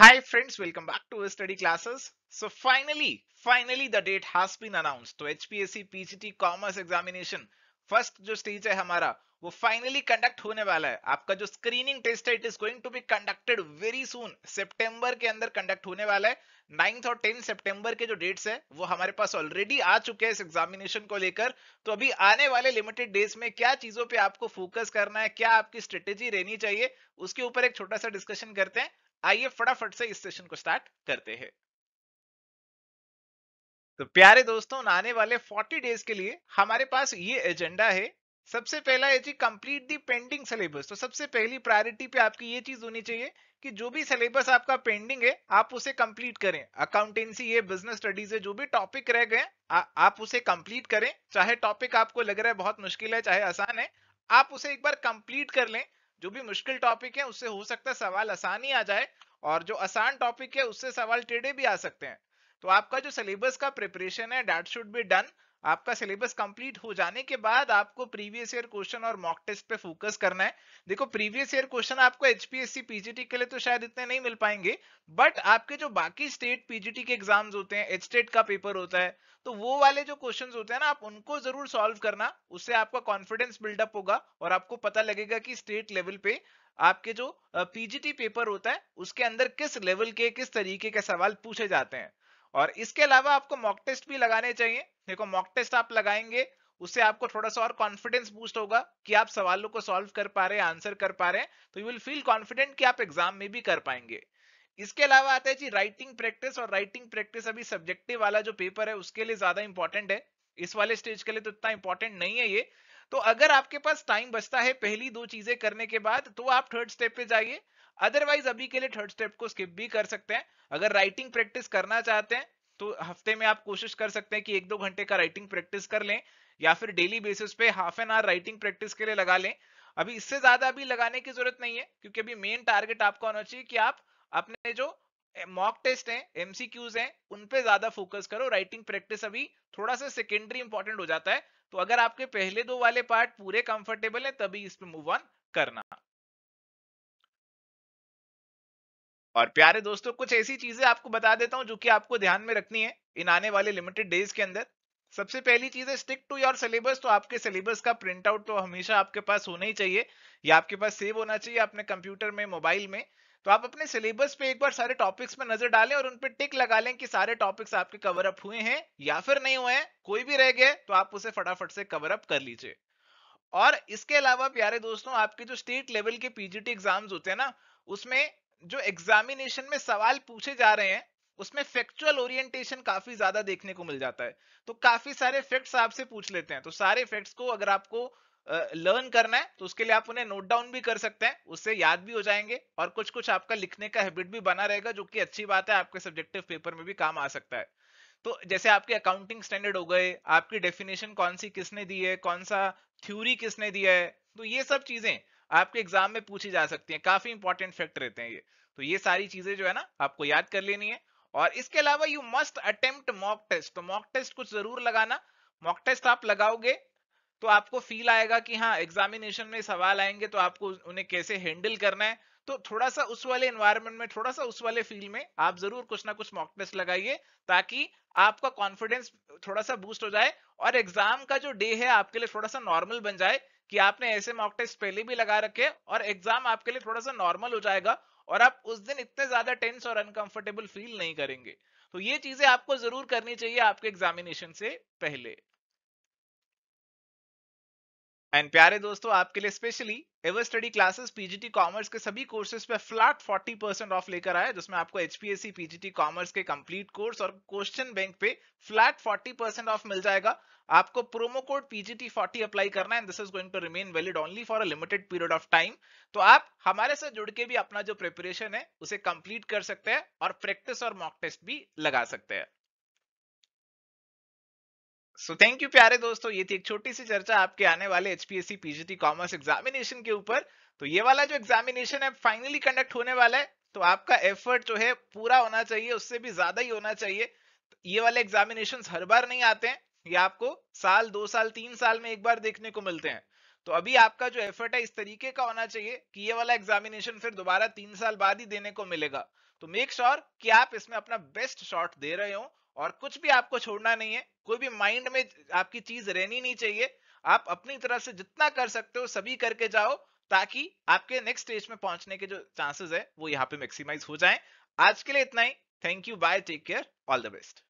Hi friends, welcome back to study classes. So finally, finally the date has been announced. So HPSC PGT Commerce Examination first जो stage है हमारा वो finally conduct होने वाला है आपका जो screening test है it is going to be conducted very soon. September के अंदर conduct होने वाला है 9th और 10th September के जो dates है वो हमारे पास already आ चुके हैं इस examination को लेकर तो अभी आने वाले limited days में क्या चीजों पे आपको focus करना है क्या आपकी strategy रहनी चाहिए उसके ऊपर एक छोटा सा discussion करते हैं आइए फटाफट से इस सेशन को स्टार्ट करते हैं तो प्यारे दोस्तों आने वाले 40 डेज के लिए हमारे पास ये एजेंडा है सबसे पहला है जी कंप्लीट दी पेंडिंग सिलेबस तो सबसे पहली प्रायोरिटी पे आपकी ये चीज होनी चाहिए कि जो भी सिलेबस आपका पेंडिंग है आप उसे कंप्लीट करें अकाउंटेंसी है बिजनेस स्टडीज है जो भी टॉपिक रह गए आप उसे कंप्लीट करें चाहे टॉपिक आपको लग रहा है बहुत मुश्किल है चाहे आसान है आप उसे एक बार कंप्लीट कर लें जो भी मुश्किल टॉपिक है उससे हो सकता है सवाल आसान ही आ जाए और जो आसान टॉपिक है उससे सवाल टेढ़े भी आ सकते हैं तो आपका जो सिलेबस का प्रिपरेशन है डेट शुड बी डन आपका सिलेबस कंप्लीट हो जाने के बाद आपको प्रीवियस ईयर क्वेश्चन और मॉक टेस्ट पे फोकस करना है देखो प्रीवियस ईयर क्वेश्चन आपको एचपीएससी पीजीटी के लिए तो शायद इतने नहीं मिल पाएंगे बट आपके जो बाकी स्टेट पीजीटी के एग्जाम्स होते हैं एच स्टेट का पेपर होता है तो वो वाले जो क्वेश्चंस होते हैं ना आप उनको जरूर सॉल्व करना उससे आपका कॉन्फिडेंस बिल्डअप होगा और आपको पता लगेगा कि स्टेट लेवल पे आपके जो पीजीटी पेपर होता है उसके अंदर किस लेवल के किस तरीके के सवाल पूछे जाते हैं और इसके अलावा आपको मॉक टेस्ट भी लगाने चाहिए देखो मॉक टेस्ट आप लगाएंगे उससे आपको थोड़ा सा और कॉन्फिडेंस बूस्ट होगा कि आप सवालों को सॉल्व कर पा रहे हैं आंसर कर पा रहे हैं तो यू विल फील कॉन्फिडेंट कि आप एग्जाम में भी कर पाएंगे इसके अलावा आता है जी राइटिंग प्रैक्टिस और राइटिंग प्रैक्टिस अभी सब्जेक्टिव वाला जो पेपर है उसके लिए ज्यादा इंपॉर्टेंट है इस वाले स्टेज के लिए तो इतना इंपॉर्टेंट नहीं है ये तो अगर आपके पास टाइम बचता है पहली दो चीजें करने के बाद तो आप थर्ड स्टेप पे जाइए अदरवाइज अभी के लिए थर्ड स्टेप को स्किप भी कर सकते हैं अगर राइटिंग प्रैक्टिस करना चाहते हैं तो हफ्ते में आप कोशिश कर सकते हैं कि एक दो घंटे का राइटिंग प्रैक्टिस कर लें या फिर डेली बेसिस पे half an hour writing practice के लिए लगा लें अभी इससे ज्यादा अभी लगाने की जरूरत नहीं है क्योंकि अभी मेन टारगेट आपका होना चाहिए कि आप अपने जो मॉक टेस्ट हैं एमसीक्यूज हैं उन पे ज्यादा फोकस करो राइटिंग प्रैक्टिस अभी थोड़ा सा सेकेंडरी इंपॉर्टेंट हो जाता है तो अगर आपके पहले दो वाले पार्ट पूरे कंफर्टेबल है तभी इस पे मूव ऑन करना और प्यारे दोस्तों कुछ ऐसी चीजें आपको बता देता हूं जो कि आपको ध्यान में रखनी है इन आने वाले लिमिटेड डेज के अंदर सबसे पहली चीज है स्टिक टू योर सिलेबस तो आपके सिलेबस का प्रिंट आउट तो हमेशा आपके पास होना ही चाहिए या आपके पास सेव होना चाहिए अपने कंप्यूटर में मोबाइल में तो आप अपने सिलेबस पे एक बार सारे टॉपिक्स पे नजर डालें और उन पर टिक लगा लें कि सारे टॉपिक्स आपके कवर अप हुए हैं या फिर नहीं हुए हैं कोई भी रह गए तो आप उसे फटाफट से कवर अप कर लीजिए और इसके अलावा प्यारे दोस्तों आपके जो स्टेट लेवल के पीजीटी एग्जाम्स होते हैं ना उसमें जो एग्जामिनेशन में सवाल पूछे जा रहे हैं उसमें फैक्चुअल ओरिएंटेशन काफी ज्यादा देखने को मिल जाता है तो काफी सारे फैक्ट्स आपसे पूछ लेते हैं तो सारे फैक्ट्स को अगर आपको लर्न uh, करना है तो उसके लिए आप उन्हें नोट डाउन भी कर सकते हैं उससे याद भी हो जाएंगे और कुछ कुछ आपका लिखने का हैबिट भी बना रहेगा जो कि अच्छी बात है आपके सब्जेक्टिव पेपर में भी काम आ सकता है तो जैसे आपके अकाउंटिंग स्टैंडर्ड हो गए आपकी डेफिनेशन कौन सी किसने दी है कौन सा थ्योरी किसने दिया है तो ये सब चीजें आपके एग्जाम में पूछी जा सकती है काफी इंपॉर्टेंट फैक्ट रहते हैं ये तो ये सारी चीजें जो है ना आपको याद कर लेनी है और इसके अलावा you must attempt mock test तो मॉक टेस्ट कुछ जरूर लगाना मॉक टेस्ट आप लगाओगे तो आपको फील आएगा कि हाँ एग्जामिनेशन में सवाल आएंगे तो आपको उन्हें कैसे हैंडल करना है तो थोड़ा सा उस वाले एनवायरमेंट में थोड़ा सा उस वाले फील्ड में आप जरूर कुछ ना कुछ मॉक टेस्ट लगाइए ताकि आपका कॉन्फिडेंस थोड़ा सा बूस्ट हो जाए और एग्जाम का जो डे है आपके लिए थोड़ा सा नॉर्मल बन जाए कि आपने ऐसे मॉक टेस्ट पहले भी लगा रखे और एग्जाम आपके लिए थोड़ा सा नॉर्मल हो जाएगा और आप उस दिन इतने ज्यादा टेंस और अनकंफर्टेबल फील नहीं करेंगे तो ये चीजें आपको जरूर करनी चाहिए आपके एग्जामिनेशन से पहले एंड प्यारे दोस्तों आपके लिए specially ever study classes PGT commerce के सभी कोर्सेज पे फ्लैट 40 परसेंट ऑफ लेकर आया जिसमें आपको एचपीएससी पीजीटी कॉमर्स के कंप्लीट कोर्स और क्वेश्चन बैंक पे फ्लैट 40 परसेंट ऑफ मिल जाएगा आपको प्रोमो कोड पीजीटी 40 अप्लाई करना है this is going to remain valid only for a limited period of time तो आप हमारे साथ जुड़ के भी अपना जो प्रिपरेशन है उसे कंप्लीट कर सकते हैं और प्रैक्टिस और मॉक टेस्ट भी लगा सकते हैं सो थैंक यू प्यारे दोस्तों ये थी एक छोटी सी चर्चा आपके आने वाले एचपीएससी पीजीटी कॉमर्स एग्जामिनेशन के ऊपर तो ये वाला जो एग्जामिनेशन है फाइनली कंडक्ट होने वाला है तो आपका एफर्ट जो है पूरा होना चाहिए उससे भी ज्यादा ही होना चाहिए तो ये वाले एग्जामिनेशन हर बार नहीं आते हैं ये आपको साल दो साल तीन साल में एक बार देखने को मिलते हैं तो अभी आपका जो एफर्ट है इस तरीके का होना चाहिए कि ये वाला एग्जामिनेशन फिर दोबारा तीन साल बाद ही देने को मिलेगा तो मेक श्योर sure कि आप इसमें अपना बेस्ट शॉट दे रहे हो और कुछ भी आपको छोड़ना नहीं है कोई भी माइंड में आपकी चीज रहनी नहीं चाहिए आप अपनी तरफ से जितना कर सकते हो सभी करके जाओ ताकि आपके नेक्स्ट स्टेज में पहुंचने के जो चांसेस है वो यहाँ पे मैक्सिमाइज हो जाए आज के लिए इतना ही thank you bye take care all the best